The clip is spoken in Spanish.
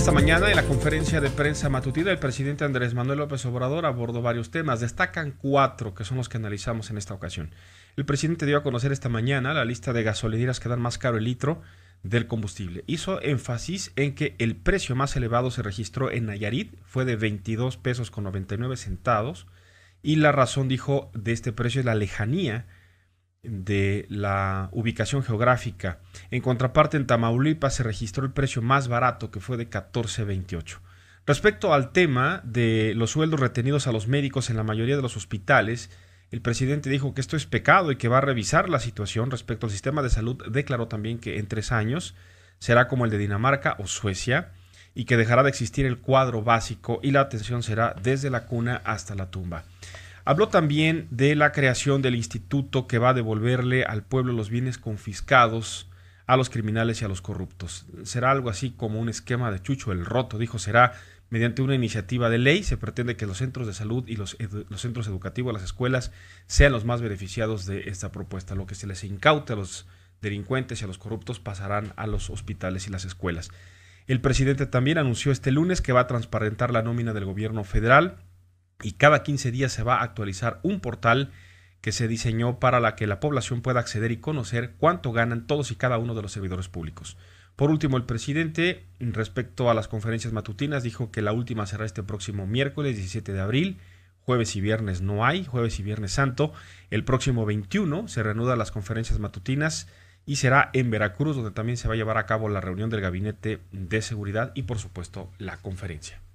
Esta mañana en la conferencia de prensa matutina el presidente Andrés Manuel López Obrador abordó varios temas. Destacan cuatro que son los que analizamos en esta ocasión. El presidente dio a conocer esta mañana la lista de gasolineras que dan más caro el litro del combustible. Hizo énfasis en que el precio más elevado se registró en Nayarit, fue de 22 pesos con 99 centavos, y la razón, dijo, de este precio es la lejanía de la ubicación geográfica. En contraparte, en Tamaulipas se registró el precio más barato, que fue de 14.28. Respecto al tema de los sueldos retenidos a los médicos en la mayoría de los hospitales, el presidente dijo que esto es pecado y que va a revisar la situación respecto al sistema de salud. Declaró también que en tres años será como el de Dinamarca o Suecia y que dejará de existir el cuadro básico y la atención será desde la cuna hasta la tumba. Habló también de la creación del instituto que va a devolverle al pueblo los bienes confiscados a los criminales y a los corruptos. Será algo así como un esquema de Chucho el Roto, dijo, será mediante una iniciativa de ley. Se pretende que los centros de salud y los, centros educativos, las escuelas, sean los más beneficiados de esta propuesta. Lo que se les incaute a los delincuentes y a los corruptos pasarán a los hospitales y las escuelas. El presidente también anunció este lunes que va a transparentar la nómina del gobierno federal y cada 15 días se va a actualizar un portal que se diseñó para la que la población pueda acceder y conocer cuánto ganan todos y cada uno de los servidores públicos. Por último, el presidente, respecto a las conferencias matutinas, dijo que la última será este próximo miércoles 17 de abril, jueves y viernes no hay, jueves y viernes santo, el próximo 21 se reanudan las conferencias matutinas y será en Veracruz donde también se va a llevar a cabo la reunión del gabinete de seguridad y por supuesto la conferencia.